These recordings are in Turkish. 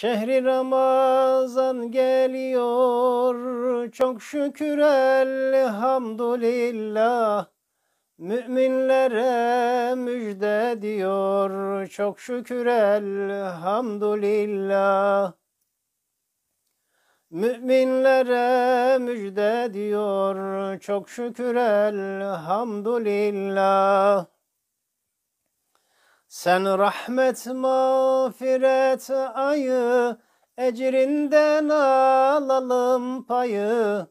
Şehri Ramazan geliyor çok şükür elhamdülillah Müminlere müjde diyor çok şükür elhamdülillah Müminlere müjde diyor çok şükür elhamdülillah sen rahmet mağfiret ayı, Ecrinden alalım payı.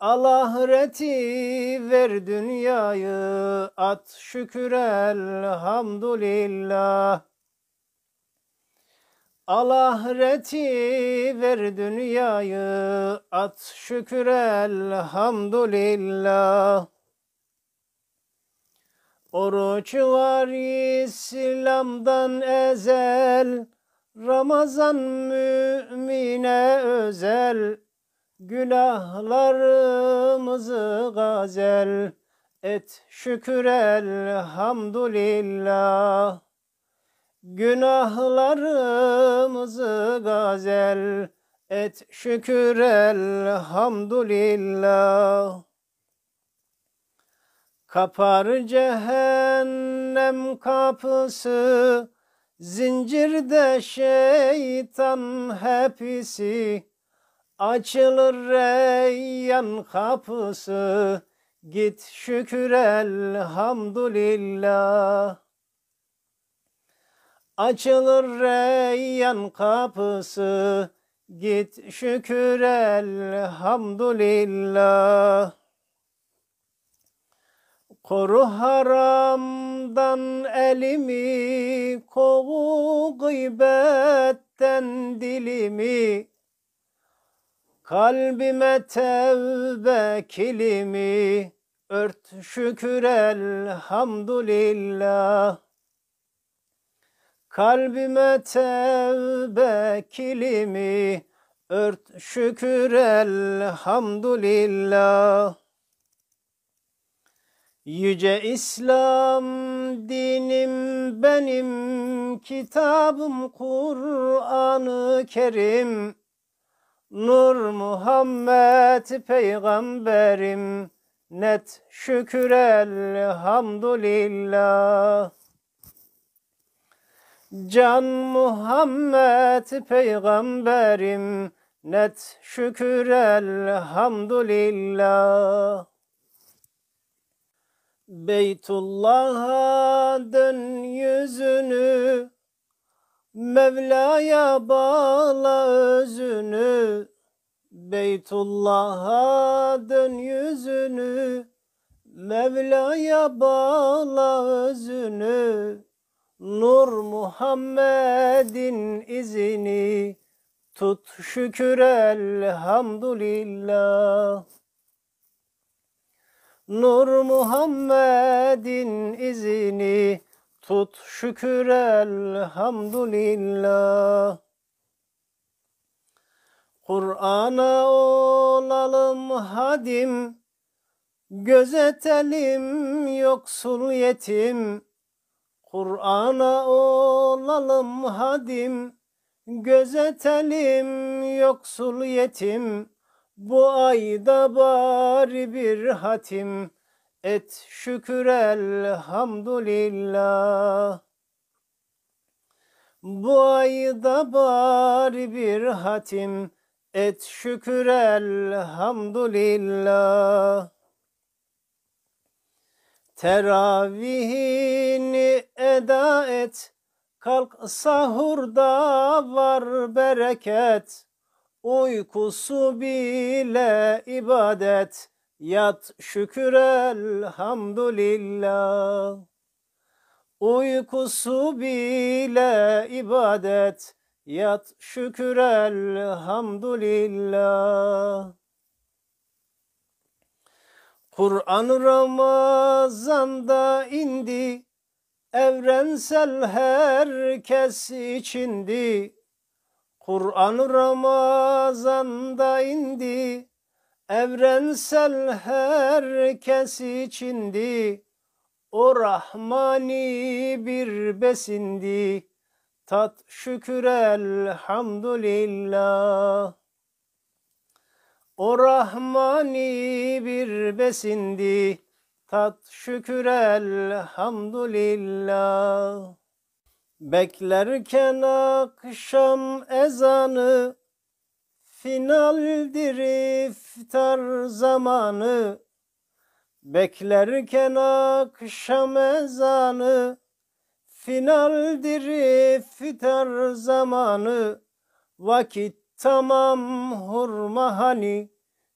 Allah ahireti ver dünyayı, At şükür elhamdülillah. Allah ahireti ver dünyayı, At şükür elhamdülillah. Oruç var İslam'dan ezel, Ramazan mümine özel, Günahlarımızı gazel, Et şükür elhamdülillah. Günahlarımızı gazel, Et şükür elhamdülillah. Kapar cehennem kapısı, zincirde şeytan hepsi. Açılır reyyan kapısı, git şükür elhamdülillah. Açılır reyyan kapısı, git şükür elhamdülillah. Koru haramdan elimi, kovu gıybetten dilimi. Kalbime tevbe kilimi, ört şükür elhamdülillah. Kalbime tevbe kilimi, ört şükür elhamdülillah. Yüce İslam dinim benim, kitabım Kur'an-ı Kerim. Nur Muhammed peygamberim, net şükür elhamdülillah. Can Muhammed peygamberim, net şükür elhamdülillah. Beytullah'a dön yüzünü, Mevla'ya bağla özünü. Beytullah'a dön yüzünü, Mevla'ya bağla özünü. Nur Muhammed'in izini, tut şükür elhamdülillah. Nur Muhammed'in izini tut şükür elhamdülillah. Kur'an'a olalım hadim, gözetelim yoksul yetim. Kur'an'a olalım hadim, gözetelim yoksul yetim. Bu ayda bari bir hatim et şükür elhamdülillah. Bu ayda bari bir hatim et şükür elhamdülillah. Teravihini eda et, kalk sahurda var bereket.'' Uykusu bile ibadet, yat şükür elhamdülillah. Uykusu bile ibadet, yat şükür elhamdülillah. Kur'an Ramazan'da indi, evrensel herkes içindi. Kur'an Ramazan'da indi, evrensel herkes içindi. O Rahmani bir besindi, tat şükür elhamdülillah. O Rahmani bir besindi, tat şükür elhamdülillah. Beklerken akşam ezanı Finaldir iftar zamanı Beklerken akşam ezanı Finaldir iftar zamanı Vakit tamam hurma hani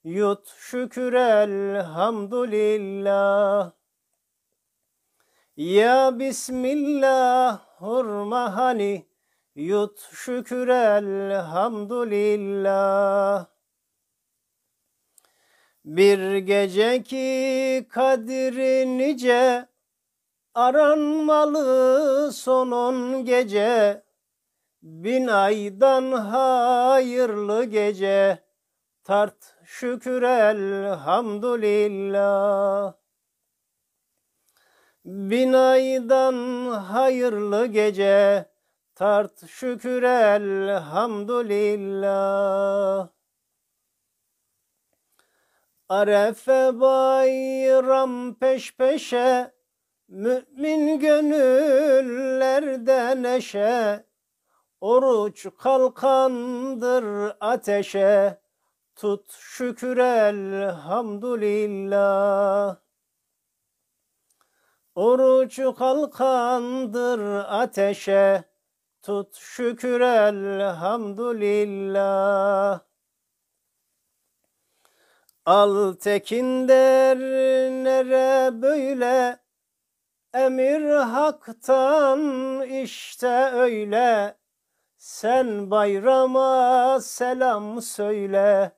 Yut şükür elhamdülillah Ya Bismillah hurma hani yut şükür elhamdülillah. Bir gece ki kadri nice aranmalı sonun gece bin aydan hayırlı gece tart şükür elhamdülillah. Binaydan hayırlı gece tart şükür elhamdülillah. Arefe bayram peş peşe Mümin gönüllerde neşe Oruç kalkandır ateşe Tut şükür elhamdülillah Orucu kalkandır ateşe, tut şükür elhamdülillah. Al tekin der nere böyle, emir haktan işte öyle. Sen bayrama selam söyle,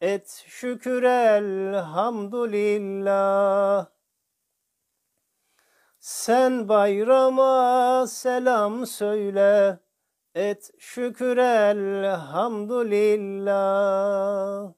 et şükür elhamdülillah. Sen bayrama selam söyle, et şükür elhamdülillah.